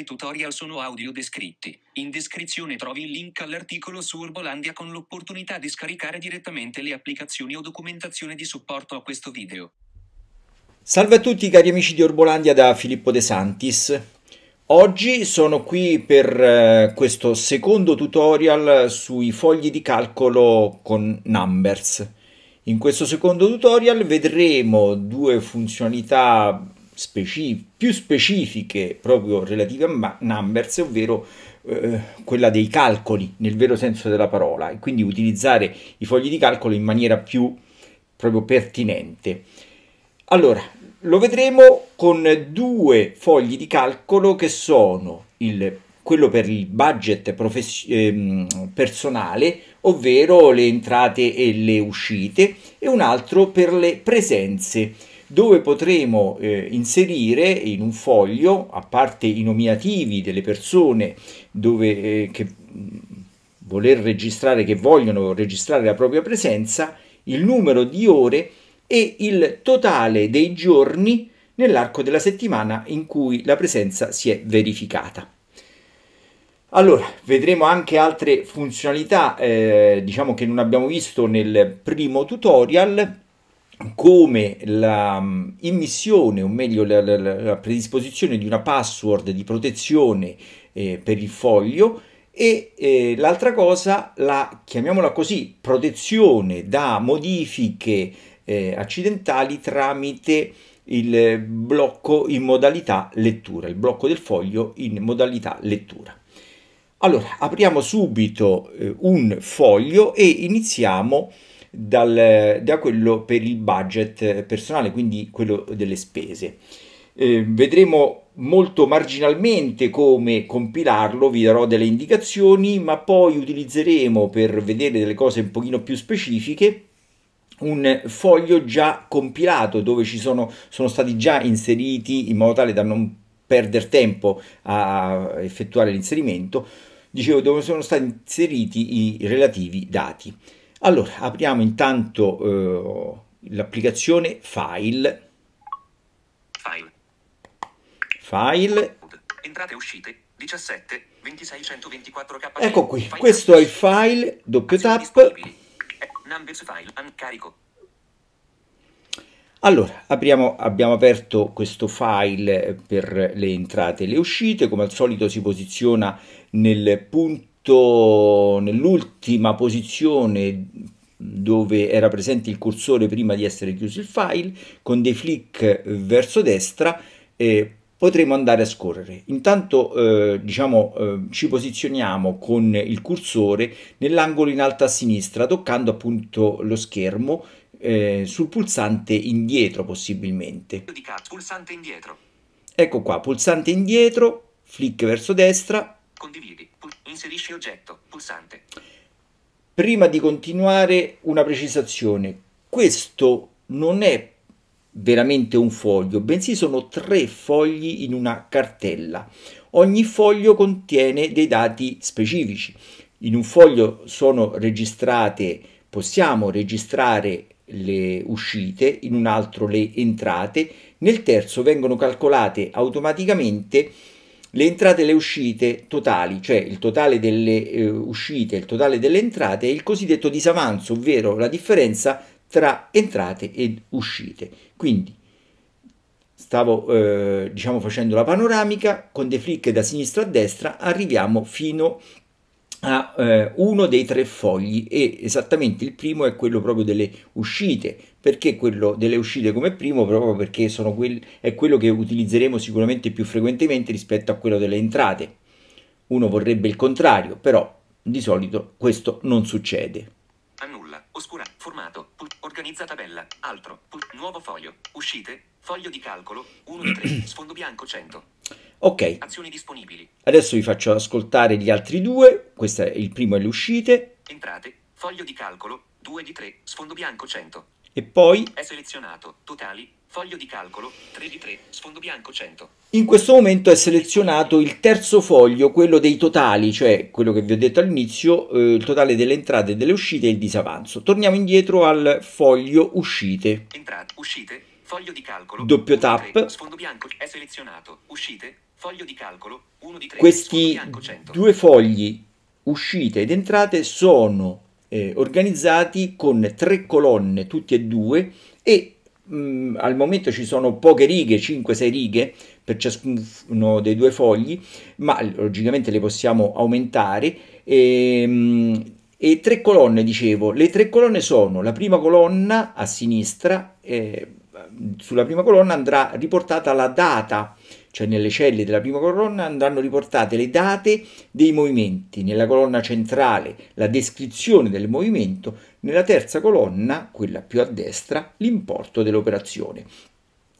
altri tutorial sono audio descritti. In descrizione trovi il link all'articolo su Urbolandia con l'opportunità di scaricare direttamente le applicazioni o documentazione di supporto a questo video. Salve a tutti cari amici di Urbolandia da Filippo De Santis. Oggi sono qui per eh, questo secondo tutorial sui fogli di calcolo con Numbers. In questo secondo tutorial vedremo due funzionalità specif- più specifiche proprio relative a numbers, ovvero eh, quella dei calcoli nel vero senso della parola, e quindi utilizzare i fogli di calcolo in maniera più proprio pertinente. Allora, lo vedremo con due fogli di calcolo che sono il, quello per il budget profes- ehm, personale, ovvero le entrate e le uscite, e un altro per le presenze dove potremo eh, inserire in un foglio, a parte i nominativi delle persone dove, eh, che voler registrare, che vogliono registrare la propria presenza, il numero di ore e il totale dei giorni nell'arco della settimana in cui la presenza si è verificata. Allora, vedremo anche altre funzionalità, eh, diciamo che non abbiamo visto nel primo tutorial, come l'immissione, mm, o meglio la, la, la, predisposizione di una password di protezione eh, per il foglio e eh, l'altra cosa, la chiamiamola così, protezione da modifiche eh, accidentali tramite il blocco in modalità lettura, il blocco del foglio in modalità lettura. Allora, apriamo subito eh, un foglio e iniziamo a dal, da quello per il budget personale, quindi quello delle spese. Eh, vedremo molto marginalmente come compilarlo, vi darò delle indicazioni, ma poi utilizzeremo per vedere delle cose un pochino più specifiche un foglio già compilato dove ci sono, sono stati già inseriti in modo tale da non perdere tempo a effettuare l'inserimento, dicevo dove sono stati inseriti i relativi dati. Allora, apriamo intanto eh, l'applicazione File. File. File. Entrate e uscite 17 26, 124 K. Ecco qui, file questo è il file, doppio tap. Eh, numbers file, carico. Allora, apriamo, abbiamo aperto questo file per le entrate e le uscite, come al solito si posiziona nel punto nell'ultima posizione dove era presente il cursore prima di essere chiuso il file, con dei flick verso destra eh, potremo andare a scorrere. Intanto eh, diciamo, eh, ci posizioniamo con il cursore nell'angolo in alto a sinistra, toccando appunto lo schermo eh, sul pulsante indietro possibilmente. Pulsante indietro. Ecco qua, pulsante indietro, flick verso destra. Condividi Inserisci oggetto, pulsante. Prima di continuare una precisazione, questo non è veramente un foglio, bensì sono tre fogli in una cartella. Ogni foglio contiene dei dati specifici. In un foglio sono registrate, possiamo registrare le uscite, in un altro le entrate, nel terzo vengono calcolate automaticamente le entrate e le uscite totali, cioè il totale delle eh, uscite e il totale delle entrate, e il cosiddetto disavanzo, ovvero la differenza tra entrate ed uscite. Quindi stavo eh, diciamo facendo la panoramica con dei flick da sinistra a destra, arriviamo fino a ha eh, uno dei tre fogli e esattamente il primo è quello proprio delle uscite perché quello delle uscite come primo proprio perché quel, è quello che utilizzeremo sicuramente più frequentemente rispetto a quello delle entrate uno vorrebbe il contrario però di solito questo non succede annulla oscura formato pu- organizza tabella altro nuovo foglio uscite foglio di calcolo 1 di 3 sfondo bianco 100 Ok. Adesso vi faccio ascoltare gli altri due. Questo è il primo le uscite. Entrate, foglio di calcolo, 2 di 3, sfondo bianco 100. E poi è selezionato, totali, foglio di calcolo, 3 di 3, sfondo bianco 100. In questo momento è selezionato il terzo foglio, quello dei totali, cioè quello che vi ho detto all'inizio, eh, il totale delle entrate e delle uscite e il disavanzo. Torniamo indietro al foglio uscite. Entrate, uscite, Foglio di calcolo. Doppio tap. 3, sfondo bianco è selezionato. Uscite. Foglio di calcolo. 1 di 3. Questi bianco, due fogli, uscite ed entrate, sono eh, organizzati con tre colonne, tutti e due, e mh, mm, al momento ci sono poche righe, 5-6 righe per ciascuno dei due fogli, ma logicamente le possiamo aumentare. E, ehm, mh, e tre colonne, dicevo, le tre colonne sono la prima colonna a sinistra, eh, sulla prima colonna andrà riportata la data, cioè nelle celle della prima colonna andranno riportate le date dei movimenti, nella colonna centrale la descrizione del movimento, nella terza colonna, quella più a destra, l'importo dell'operazione.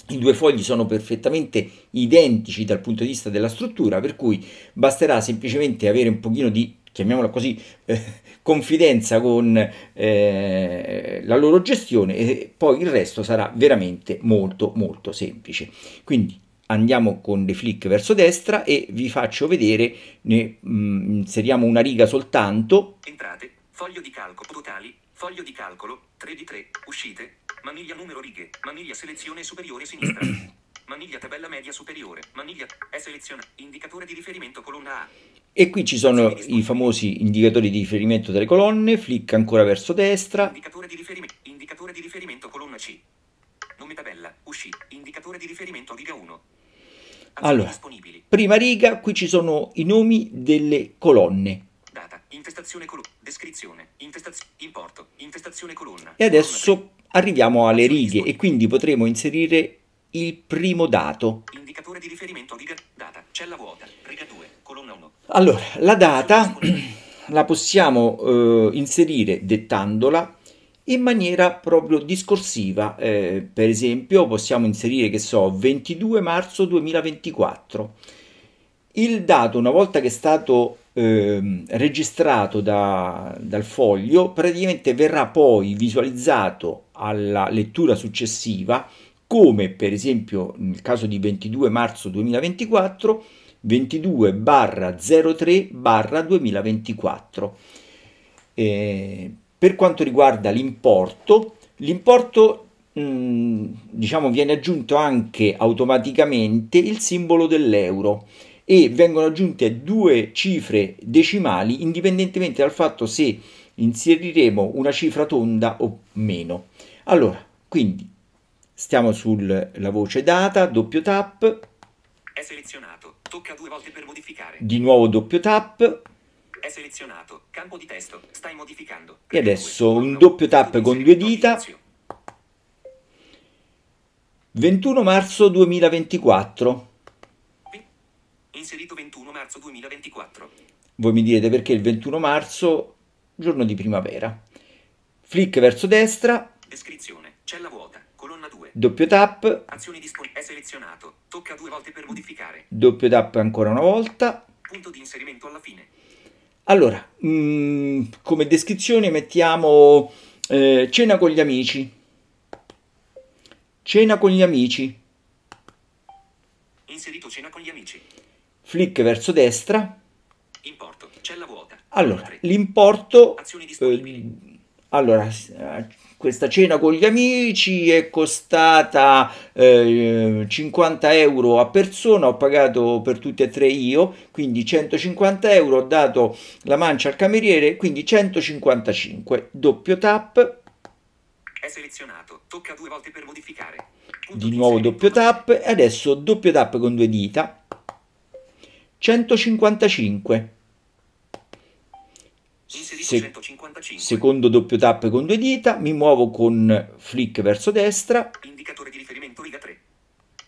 I due fogli sono perfettamente identici dal punto di vista della struttura, per cui basterà semplicemente avere un pochino di chiamiamola così, eh, confidenza con eh, la loro gestione e poi il resto sarà veramente molto molto semplice. Quindi andiamo con le flick verso destra e vi faccio vedere, ne, mh, mm, inseriamo una riga soltanto. Entrate, foglio di calcolo, totali, foglio di calcolo, 3 di 3, uscite, maniglia numero righe, maniglia selezione superiore sinistra. maniglia tabella media superiore, maniglia è seleziona, indicatore di riferimento colonna A. E qui ci sono i famosi indicatori di riferimento delle colonne, flick ancora verso destra. Indicatore di, riferim- indicatore di riferimento colonna C. Nome tabella, uscì, indicatore di riferimento riga 1. Allora, prima riga, qui ci sono i nomi delle colonne. Data, infestazione colonna, descrizione, infestazione, importo, infestazione colonna. E adesso arriviamo alle righe e quindi potremo inserire il primo dato. Indicatore di riferimento riga data, cella vuota, riga 2, colonna 1. Allora, la data la possiamo eh, inserire dettandola in maniera proprio discorsiva. Eh, per esempio, possiamo inserire che so 22 marzo 2024. Il dato, una volta che è stato eh, registrato da, dal foglio, praticamente verrà poi visualizzato alla lettura successiva come per esempio nel caso di 22 marzo 2024, 22 barra 03 barra 2024. Eh, per quanto riguarda l'importo, l'importo mm, diciamo viene aggiunto anche automaticamente il simbolo dell'euro e vengono aggiunte due cifre decimali indipendentemente dal fatto se inseriremo una cifra tonda o meno. Allora, quindi Stiamo sulla voce data, doppio tap. È selezionato. Tocca due volte per modificare. Di nuovo doppio tap. È selezionato. Campo di testo. Stai modificando. E adesso un doppio tap con due dita. 21 marzo 2024. Inserito 21 marzo 2024. Voi mi direte perché il 21 marzo, giorno di primavera. Flick verso destra. Descrizione. Cella vuota. 2. Doppio tap. Azioni disponibili. È selezionato. Tocca due volte per modificare. Doppio tap ancora una volta. Punto di inserimento alla fine. Allora, mh, mm, come descrizione mettiamo eh, cena con gli amici. Cena con gli amici. Inserito cena con gli amici. Flick verso destra. Importo, cella vuota. Allora, l'importo... Azioni eh, disponibili. Eh, allora, questa cena con gli amici è costata eh, 50 euro a persona, ho pagato per tutti e tre io, quindi 150 euro, ho dato la mancia al cameriere, quindi 155, doppio tap. È selezionato, tocca due volte per modificare. Punto di nuovo doppio tap, e adesso doppio tap con due dita. 155. Se, secondo doppio tap con due dita, mi muovo con flick verso destra. Indicatore di riferimento riga 3.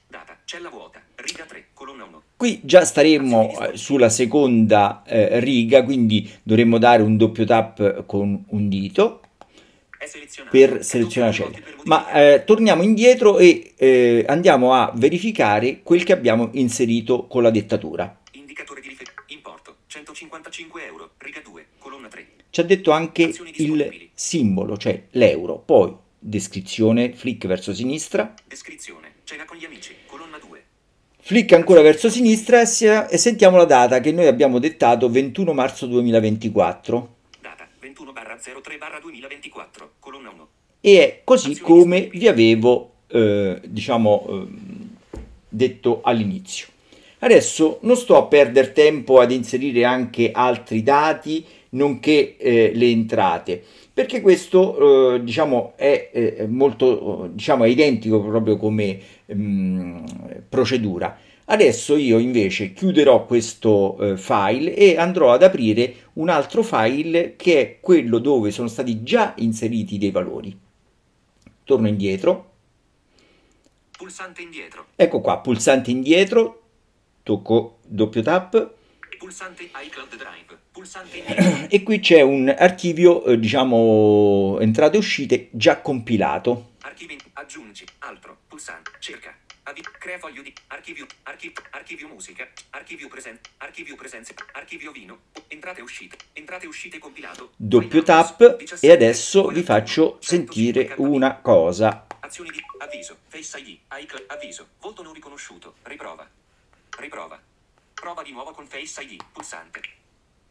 Data, cella vuota, riga 3, colonna 1. Qui già staremmo eh, sulla seconda eh, riga, quindi dovremmo dare un doppio tap con un dito per selezionare la cella. Ma eh, torniamo indietro e eh, andiamo a verificare quel che abbiamo inserito con la dettatura. 155 euro, riga 2, colonna 3. Ci ha detto anche il simbolo, cioè l'euro. Poi, descrizione, flick verso sinistra. Descrizione, cena con gli amici, colonna 2. Flick ancora verso sinistra e sentiamo la data che noi abbiamo dettato 21 marzo 2024. Data 21-03-2024, colonna 1. E è così come vi avevo, eh, diciamo, eh, detto all'inizio. Adesso non sto a perdere tempo ad inserire anche altri dati, nonché eh, le entrate, perché questo eh, diciamo, è eh, molto diciamo, è identico proprio come mh, mm, procedura. Adesso io invece chiuderò questo eh, file e andrò ad aprire un altro file che è quello dove sono stati già inseriti dei valori. Torno indietro. Pulsante indietro. Ecco qua, pulsante indietro, tocco doppio tap pulsante iCloud Drive, pulsante... e qui c'è un archivio, eh, diciamo, entrate e uscite già compilato. Archivi, aggiungi, altro, pulsante, cerca, Avi, crea foglio di, archivio, archi, archivio musica, archivio presente, archivio presenze, archivio vino, entrate e uscite, entrate e uscite compilato. Doppio tap 17, e adesso vi faccio sentire una cosa. Azioni di avviso, Face ID, iCloud, avviso, volto non riconosciuto, riprova, Riprova. Prova di nuovo con Face ID, pulsante.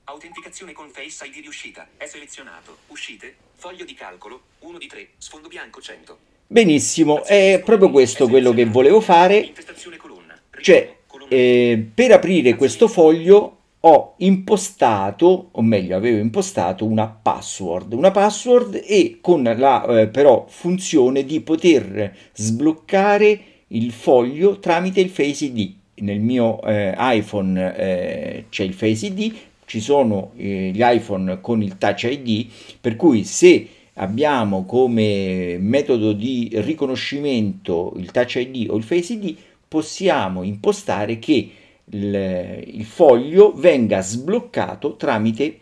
Autenticazione con Face ID di uscita. È selezionato. Uscite. Foglio di calcolo. 1 di 3. Sfondo bianco 100. Benissimo. È proprio questo quello che volevo fare. Cioè, eh, per aprire questo foglio ho impostato, o meglio, avevo impostato una password. Una password e con la eh, però funzione di poter sbloccare il foglio tramite il Face ID nel mio eh, iPhone eh, c'è il Face ID, ci sono eh, gli iPhone con il Touch ID, per cui se abbiamo come metodo di riconoscimento il Touch ID o il Face ID, possiamo impostare che il, il foglio venga sbloccato tramite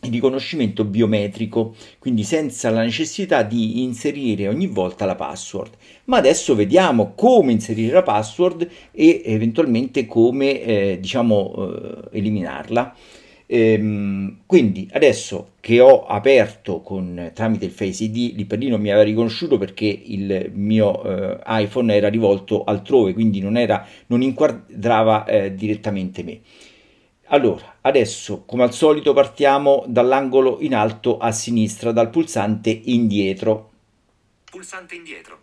riconoscimento biometrico, quindi senza la necessità di inserire ogni volta la password. Ma adesso vediamo come inserire la password e eventualmente come eh, diciamo eh, eliminarla. Ehm, quindi adesso che ho aperto con, tramite il Face ID, l'Iperlino mi aveva riconosciuto perché il mio eh, iPhone era rivolto altrove, quindi non, era, non inquadrava eh, direttamente me. Allora, adesso come al solito partiamo dall'angolo in alto a sinistra, dal pulsante indietro. Pulsante indietro.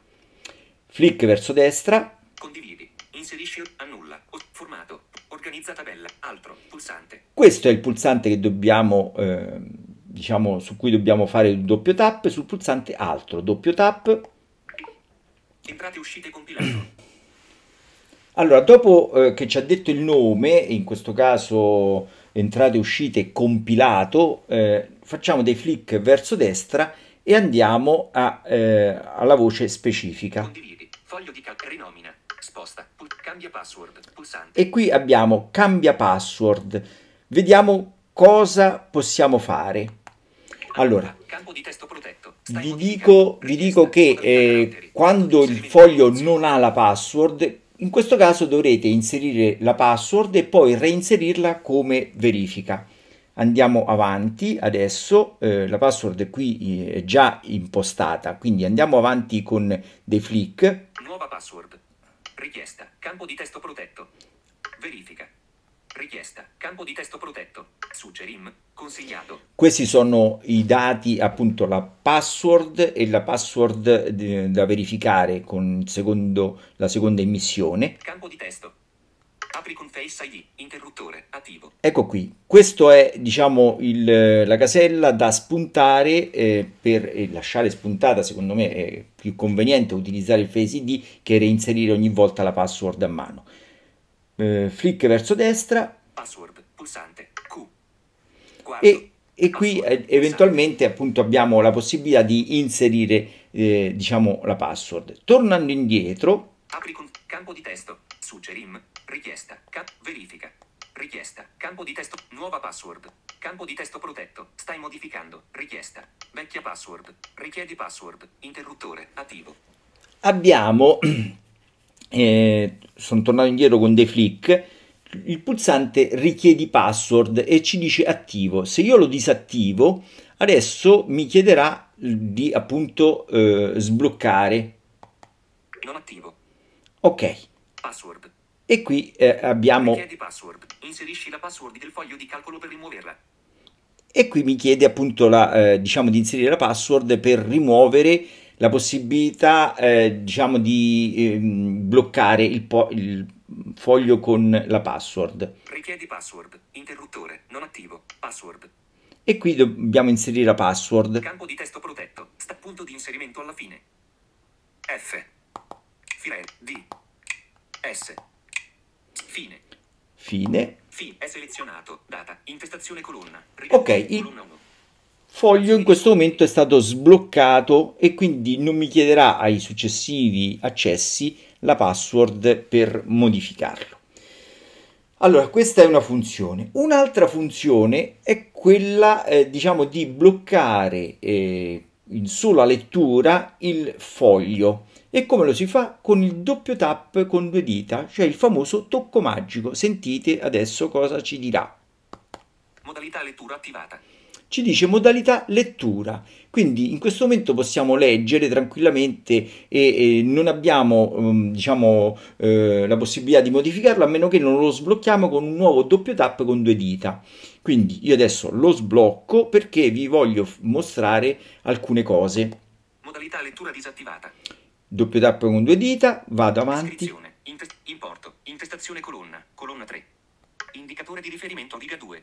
Flick verso destra. Condividi. Inserisci annulla. Formato. Organizza tabella. Altro. Pulsante. Questo è il pulsante che dobbiamo, eh, diciamo, su cui dobbiamo fare il doppio tap. Sul pulsante altro. Doppio tap. Entrate e uscite compilato. Allora, dopo eh, che ci ha detto il nome, in questo caso entrate, uscite, compilato, eh, facciamo dei flick verso destra e andiamo a, eh, alla voce specifica. Sposta, password, e qui abbiamo cambia password. Vediamo cosa possiamo fare. Allora, vi dico, vi dico che eh, quando il foglio non ha la password, in questo caso dovrete inserire la password e poi reinserirla come verifica. Andiamo avanti adesso, eh, la password qui eh, è già impostata, quindi andiamo avanti con dei flick. Nuova password. Richiesta. Campo di testo protetto. Verifica. Richiesta. Campo di testo protetto. Suggerim. Consigliato. Questi sono i dati, appunto la password e la password eh, da verificare con secondo, la seconda emissione. Campo di testo. Apri con Face ID, interruttore, attivo. Ecco qui, questa è diciamo il, eh, la casella da spuntare eh, per eh, lasciare spuntata, secondo me è più conveniente utilizzare il Face ID che reinserire ogni volta la password a mano eh, flick verso destra password, pulsante, Guardo, e, e qui password, eh, eventualmente appunto abbiamo la possibilità di inserire eh, diciamo la password. Tornando indietro, apri con campo di testo, suggerim, richiesta, cap, verifica, richiesta, campo di testo, nuova password, campo di testo protetto, stai modificando, richiesta, vecchia password, richiedi password, interruttore, attivo. Abbiamo eh, sono tornato indietro con dei flick il pulsante richiedi password e ci dice attivo se io lo disattivo adesso mi chiederà di appunto eh, sbloccare non attivo ok password e qui eh, abbiamo richiedi password inserisci la password del foglio di calcolo per rimuoverla e qui mi chiede appunto la, eh, diciamo di inserire la password per rimuovere la possibilità eh, diciamo di eh, bloccare il, il, foglio con la password. Richiedi password, interruttore, non attivo, password. E qui dobbiamo inserire la password. Campo di testo protetto, sta punto di inserimento alla fine. F, file, D, S, fine. Fine. Fine, è selezionato, data, intestazione colonna. Ripeto, ok, colonna il foglio in questo momento è stato sbloccato e quindi non mi chiederà ai successivi accessi la password per modificarlo. Allora, questa è una funzione. Un'altra funzione è quella, eh, diciamo, di bloccare eh, in sola lettura il foglio. E come lo si fa? Con il doppio tap con due dita, cioè il famoso tocco magico. Sentite adesso cosa ci dirà. Modalità lettura attivata ci dice modalità lettura. Quindi in questo momento possiamo leggere tranquillamente e, e non abbiamo um, diciamo, eh, la possibilità di modificarlo a meno che non lo sblocchiamo con un nuovo doppio tap con due dita. Quindi io adesso lo sblocco perché vi voglio mostrare alcune cose. Modalità lettura disattivata. Doppio tap con due dita, vado avanti. Intest- importo, intestazione colonna, colonna 3. Indicatore di riferimento riga 2.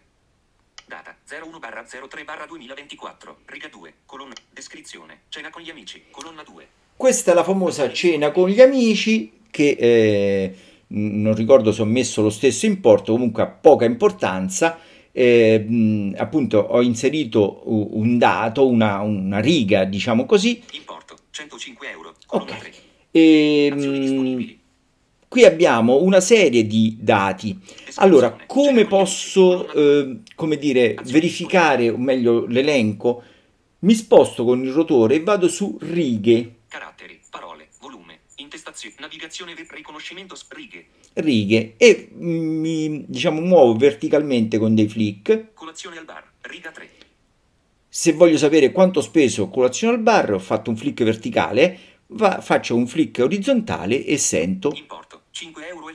Data 01-03-2024. Riga 2. Colonna. Descrizione. Cena con gli amici. Colonna 2. Questa è la famosa cena con gli amici che eh, non ricordo se ho messo lo stesso importo, comunque ha poca importanza. Eh, mh, appunto ho inserito un dato, una, una, riga, diciamo così. Importo 105 euro. ok. 3. E, ehm, qui abbiamo una serie di dati. Esatto. Allora, come posso, eh, come dire, verificare, o meglio, l'elenco? Mi sposto con il rotore e vado su righe. Caratteri, parole, volume, intestazione, navigazione, riconoscimento, righe. Righe e mm, mi, diciamo, muovo verticalmente con dei flick. Colazione al bar, riga 3. Se voglio sapere quanto ho speso colazione al bar, ho fatto un flick verticale, va, faccio un flick orizzontale e sento... Import 5,50 euro.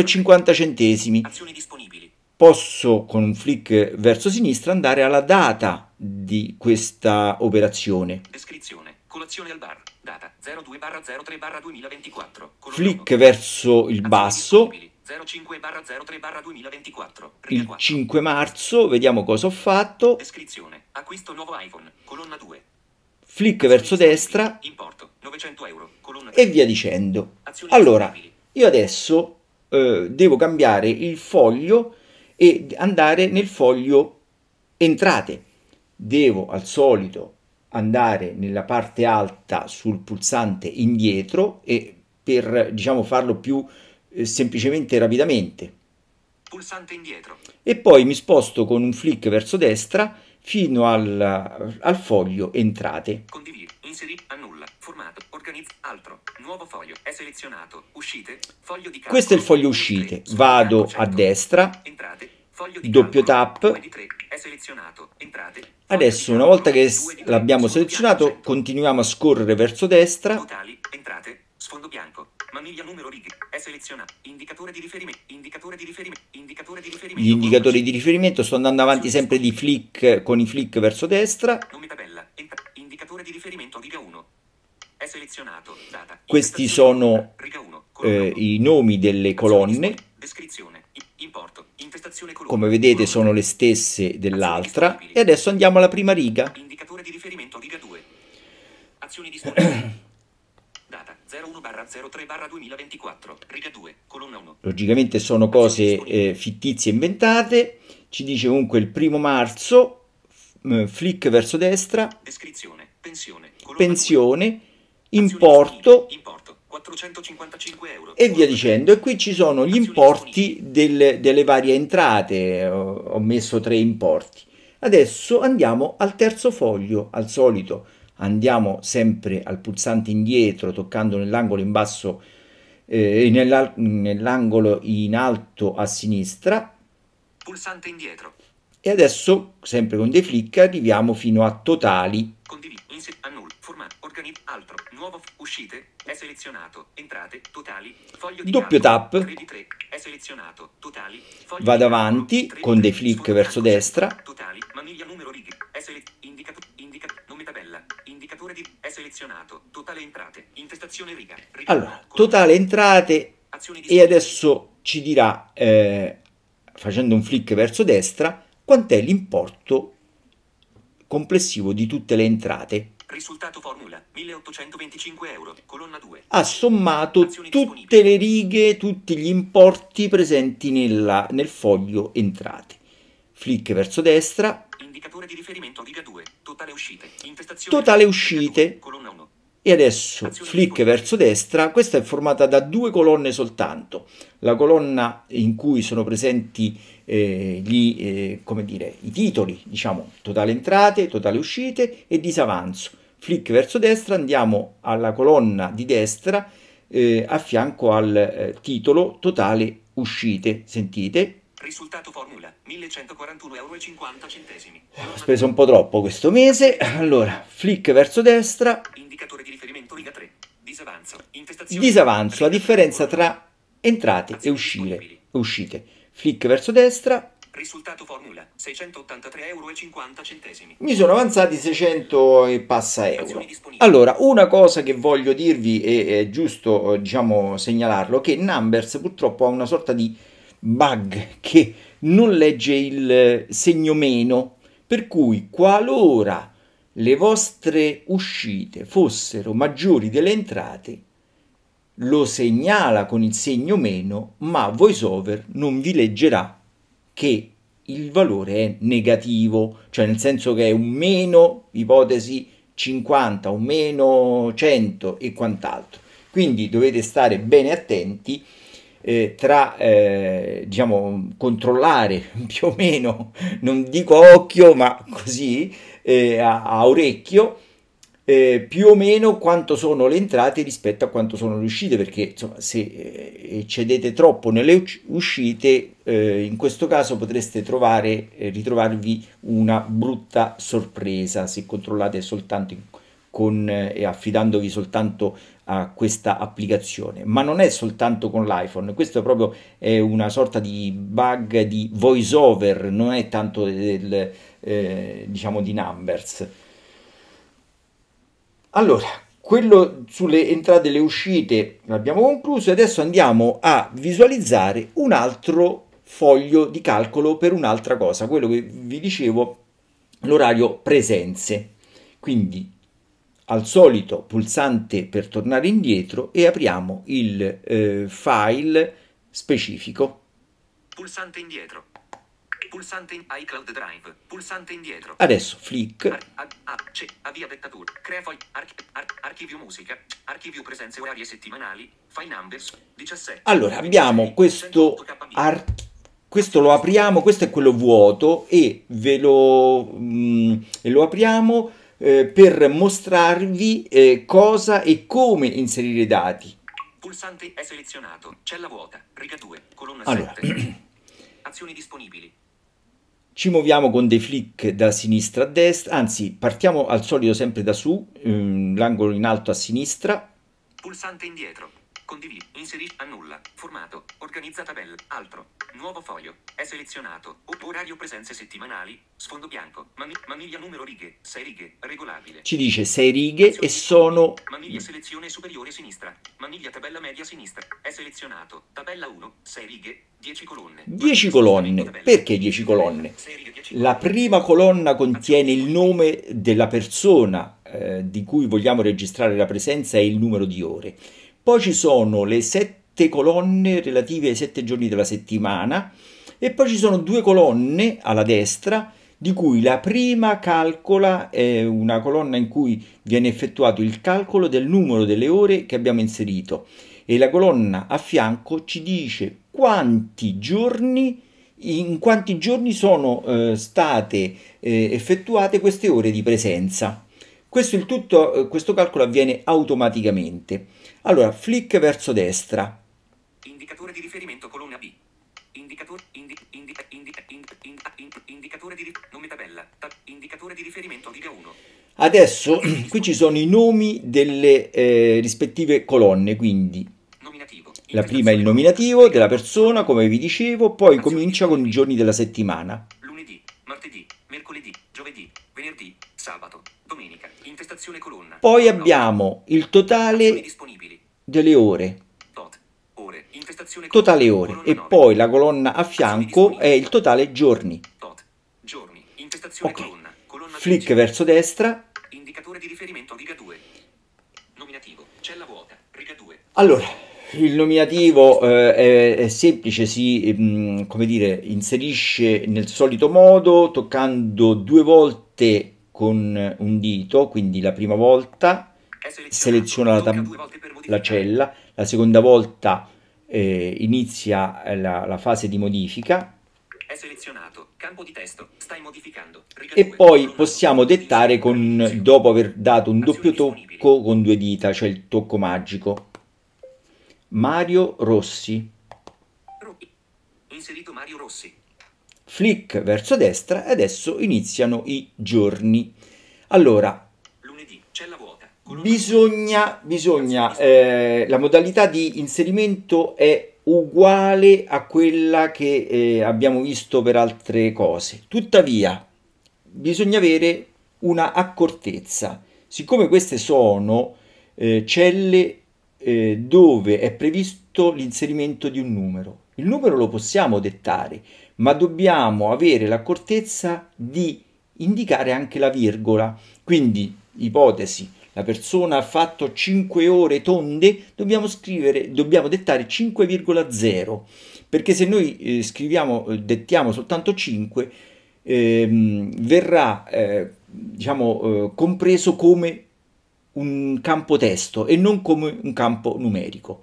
5,50 euro. Azioni disponibili. Posso con un flick verso sinistra andare alla data di questa operazione. Descrizione. Colazione al bar. Data 02 03 2024. Flick verso il basso. 05 03 2024. Il 5 marzo, vediamo cosa ho fatto. Descrizione. Acquisto nuovo iPhone, colonna 2. Flick verso destra. Importo euro, e via dicendo. Allora, io adesso eh, devo cambiare il foglio e andare nel foglio entrate. Devo al solito andare nella parte alta sul pulsante indietro e per diciamo farlo più eh, semplicemente e rapidamente. Pulsante indietro. E poi mi sposto con un flick verso destra fino al, al foglio entrate. Condividi, inseri, annulla, formato, organizza, altro, nuovo foglio, è selezionato, uscite, foglio di calcolo. Questo è il foglio uscite, vado a certo. destra, entrate, doppio tap. Adesso una volta che l'abbiamo selezionato certo. continuiamo a scorrere verso destra. Totali, entrate, sfondo bianco, Maniglia numero righe. È selezionato. Indicatore di riferimento. Indicatore di riferimento. Indicatore di riferimento. Gli indicatori di riferimento sto andando avanti sempre di flick con i flick verso destra. Nome tabella. Indicatore di riferimento riga 1. È selezionato. Data. Questi sono eh, i nomi delle colonne. Descrizione. Importo. Intestazione colore. Come vedete sono le stesse dell'altra. E adesso andiamo alla prima riga. Indicatore di riferimento riga 2. Azioni disponibili. Logicamente sono cose eh, fittizie inventate. Ci dice comunque il primo marzo, mh, eh, flick verso destra. Descrizione, pensione, pensione importo, importo 455 euro. E via dicendo, e qui ci sono gli importi del, delle varie entrate, ho, ho messo tre importi. Adesso andiamo al terzo foglio, al solito andiamo sempre al pulsante indietro toccando nell'angolo in basso eh, nell'angolo in alto a sinistra pulsante indietro e adesso sempre con dei clic arriviamo fino a totali condividi inser- annulla organi altro nuovo uscite è selezionato entrate totali foglio di doppio tap 3 di 3 è selezionato totali foglio vado avanti con dei flick verso destra Allora, totale entrate e adesso ci dirà, eh, facendo un flick verso destra, quant'è l'importo complessivo di tutte le entrate. Risultato formula 1825 euro, colonna 2. Ha sommato tutte le righe, tutti gli importi presenti nella, nel foglio entrate. Flick verso destra. Indicatore di riferimento riga 2, totale uscite. Intestazione totale uscite. 2, colonna 1 e adesso flick verso destra, questa è formata da due colonne soltanto, la colonna in cui sono presenti eh, gli, eh, come dire, i titoli, diciamo totale entrate, totale uscite e disavanzo. Flick verso destra, andiamo alla colonna di destra eh, a fianco al eh, titolo totale uscite, sentite, Risultato formula 1141,50 euro. Ho speso un po' troppo questo mese. Allora, flick verso destra disavanzo, la differenza tra entrate e uscite. uscite. Flick verso destra. Risultato formula 683,50 euro. Mi sono avanzati 600 e passa euro. Allora, una cosa che voglio dirvi e è giusto eh, diciamo segnalarlo che Numbers purtroppo ha una sorta di bug che non legge il eh, segno meno, per cui qualora le vostre uscite fossero maggiori delle entrate, lo segnala con il segno meno, ma VoiceOver non vi leggerà che il valore è negativo, cioè nel senso che è un meno, ipotesi 50, un meno 100 e quant'altro. Quindi dovete stare bene attenti eh, tra, eh, diciamo, controllare più o meno, non dico occhio, ma così, eh, a, a orecchio, eh, più o meno quanto sono le entrate rispetto a quanto sono le uscite, perché insomma, se eh, eccedete troppo nelle uscite, eh, in questo caso potreste trovare, eh, ritrovarvi una brutta sorpresa se controllate soltanto con, eh, e affidandovi soltanto a questa applicazione. Ma non è soltanto con l'iPhone, questo è proprio è una sorta di bug di voice over, non è tanto del, eh, diciamo di numbers. Allora, quello sulle entrate e le uscite l'abbiamo concluso e adesso andiamo a visualizzare un altro foglio di calcolo per un'altra cosa, quello che vi dicevo, l'orario presenze. Quindi al solito pulsante per tornare indietro e apriamo il eh, file specifico. Pulsante indietro. Pulsante in iCloud Drive. Pulsante indietro. Adesso flick. Ar- a- avvia dettatura. Crea foglio. archivio musica. Archivio presenze orarie settimanali. File numbers. 17. Allora abbiamo questo archivio questo lo apriamo, questo è quello vuoto e ve lo, mh, mm, lo apriamo eh, per mostrarvi eh, cosa e come inserire i dati. Pulsante è selezionato, cella vuota, riga 2, colonna allora. 7. Azioni disponibili, ci muoviamo con dei flick da sinistra a destra, anzi partiamo al solito sempre da su, ehm, l'angolo in alto a sinistra. Pulsante indietro. Condividi. Inserisci. Annulla. Formato. Organizza tabella. Altro. Nuovo foglio. È selezionato. O- orario presenze settimanali. Sfondo bianco. Mani- maniglia numero righe. 6 righe. Regolabile. Ci dice 6 righe e sono... Maniglia selezione superiore sinistra. Maniglia tabella media sinistra. È selezionato. Tabella 1. 6 righe. 10 colonne. 10 colonne. Perché 10 colonne? La prima colonna contiene il nome della persona eh, di cui vogliamo registrare la presenza e il numero di ore. Poi ci sono le sette colonne relative ai sette giorni della settimana e poi ci sono due colonne alla destra di cui la prima calcola è una colonna in cui viene effettuato il calcolo del numero delle ore che abbiamo inserito e la colonna a fianco ci dice quanti giorni in quanti giorni sono eh, state eh, effettuate queste ore di presenza. Questo, tutto, eh, questo calcolo avviene automaticamente. Allora, flick verso destra. Indicatore di riferimento colonna B. Indicatore, indi, indi, indi, indicatore di nome tabella. Tab, indicatore di riferimento riga 1. Adesso qui ci sono i nomi delle eh, rispettive colonne, quindi nominativo. la prima è il nominativo della persona, come vi dicevo, poi comincia con i giorni della settimana martedì, mercoledì, giovedì, venerdì, sabato, domenica, infestazione colonna. Poi abbiamo il totale delle ore. Totale ore. E poi la colonna a fianco è il totale giorni. Ok. Flick verso destra. Indicatore di riferimento riga 2. Nominativo. Cella vuota. Riga 2. Allora, il nominativo eh, è, è, semplice, si mm, come dire, inserisce nel solito modo toccando due volte con un dito, quindi la prima volta seleziona la, tab- la cella, la seconda volta eh, inizia la, la, fase di modifica. Di testo, e poi possiamo dettare con, dopo aver dato un doppio tocco con due dita, cioè il tocco magico. Mario Rossi. Inserito Mario Rossi. Flick verso destra e adesso iniziano i giorni. Allora, lunedì, cella vuota. Bisogna, bisogna eh, la modalità di inserimento è uguale a quella che eh, abbiamo visto per altre cose. Tuttavia, bisogna avere una accortezza. Siccome queste sono eh, celle eh, dove è previsto l'inserimento di un numero. Il numero lo possiamo dettare, ma dobbiamo avere l'accortezza di indicare anche la virgola. Quindi, ipotesi, la persona ha fatto 5 ore tonde, dobbiamo scrivere, dobbiamo dettare 5,0, perché se noi eh, scriviamo, eh, dettiamo soltanto 5, eh, verrà eh, diciamo, eh, compreso come un campo testo e non come un campo numerico.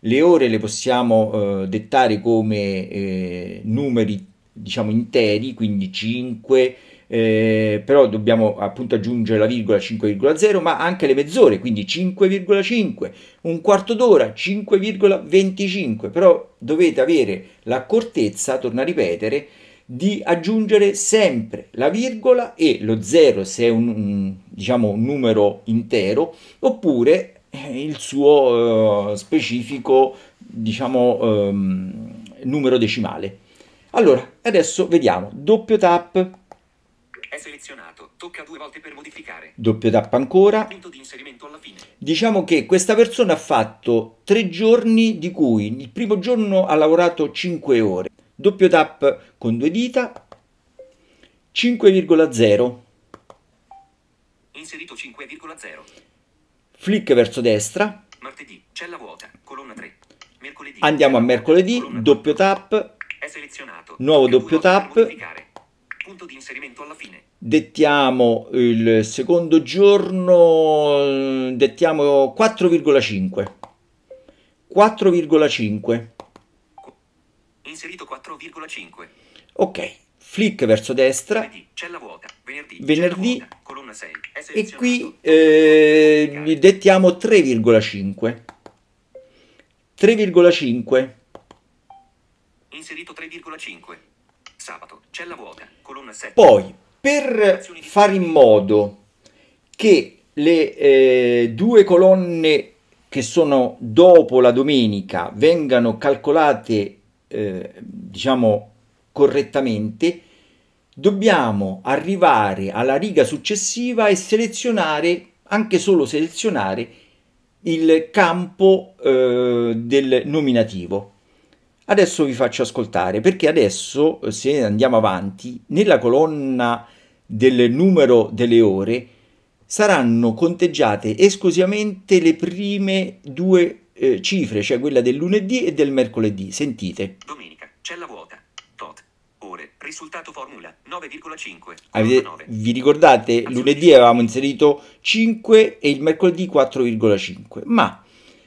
Le ore le possiamo eh, dettare come eh, numeri diciamo interi, quindi 5, eh, però dobbiamo appunto aggiungere la virgola 5,0, ma anche le mezz'ore, quindi 5,5, un quarto d'ora 5,25, però dovete avere l'accortezza, torna a ripetere, di aggiungere sempre la virgola e lo 0 se è un, diciamo, un numero intero oppure eh, il suo eh, specifico diciamo, ehm, numero decimale. Allora, adesso vediamo, doppio tap. È selezionato, tocca due volte per modificare. Doppio tap ancora. Punto di inserimento alla fine. Diciamo che questa persona ha fatto tre giorni di cui il primo giorno ha lavorato 5 ore doppio tap con due dita 5,0 inserito 5,0 flick verso destra martedì cella vuota colonna 3 mercoledì andiamo a mercoledì doppio tap è selezionato nuovo doppio tap punto di inserimento alla fine dettiamo il secondo giorno dettiamo 4,5 4,5 Inserito 4,5. Ok, flick verso destra. Venerdì, cella vuota. Venerdì, venerdì vuota. colonna 6. E qui eh, dettiamo 3,5. 3,5. Inserito 3,5. Sabato, cella vuota, colonna 7. Poi, per fare in modo che le eh, due colonne che sono dopo la domenica vengano calcolate eh, diciamo correttamente, dobbiamo arrivare alla riga successiva e selezionare, anche solo selezionare, il campo eh, del nominativo. Adesso vi faccio ascoltare perché adesso, eh, se andiamo avanti, nella colonna del numero delle ore saranno conteggiate esclusivamente le prime due eh, cifre, cioè quella del lunedì e del mercoledì. Sentite. Domenica, cella vuota. Tot. Ore. Risultato formula 9,5. Avete, vi ricordate, lunedì avevamo inserito 5 e il mercoledì 4,5. Ma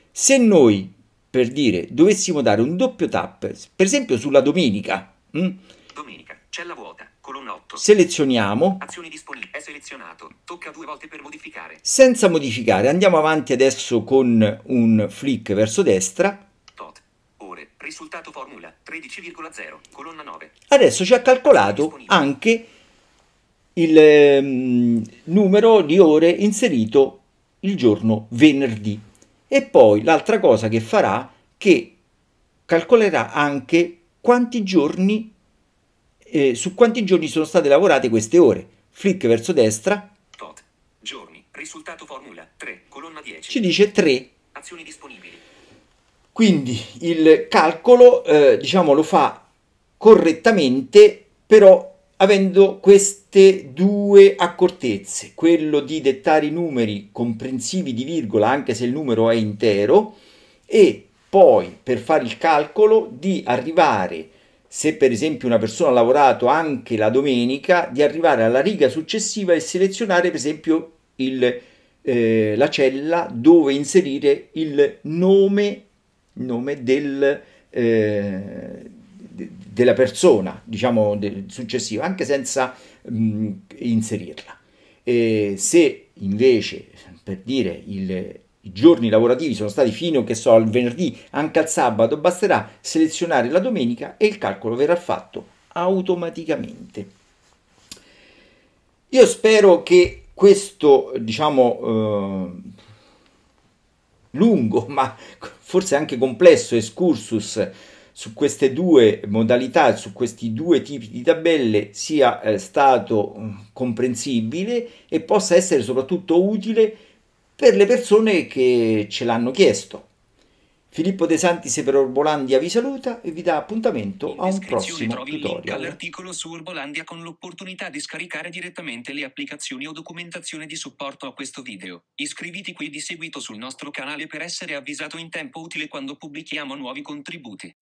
se noi, per dire, dovessimo dare un doppio tap, per esempio sulla domenica. Mh? Hm? Domenica, cella vuota. Selezioniamo. Senza modificare. Andiamo avanti adesso con un flick verso destra. Tot. Ore. Risultato formula 13,0. Colonna 9. Adesso ci ha calcolato anche il ehm, numero di ore inserito il giorno venerdì. E poi l'altra cosa che farà che calcolerà anche quanti giorni eh, su quanti giorni sono state lavorate queste ore. Flick verso destra. Tot. Giorni. Risultato formula 3, colonna 10. Ci dice 3. Azioni disponibili. Quindi il calcolo, eh, diciamo, lo fa correttamente, però avendo queste due accortezze, quello di dettare i numeri comprensivi di virgola anche se il numero è intero e poi per fare il calcolo di arrivare a se per esempio una persona ha lavorato anche la domenica, di arrivare alla riga successiva e selezionare per esempio il, eh, la cella dove inserire il nome, nome del, eh, della persona diciamo, de, successiva, anche senza mh, inserirla. E se invece, per dire, il i giorni lavorativi sono stati fino che so al venerdì, anche al sabato, basterà selezionare la domenica e il calcolo verrà fatto automaticamente. Io spero che questo, diciamo, eh, lungo, ma forse anche complesso excursus su queste due modalità, su questi due tipi di tabelle sia eh, stato mm, comprensibile e possa essere soprattutto utile per le persone che ce l'hanno chiesto. Filippo De Santis per Orbolandia vi saluta e vi dà appuntamento a un prossimo trovi tutorial. Link all'articolo su Orbolandia con l'opportunità di scaricare direttamente le applicazioni o documentazione di supporto a questo video. Iscriviti qui di seguito sul nostro canale per essere avvisato in tempo utile quando pubblichiamo nuovi contributi.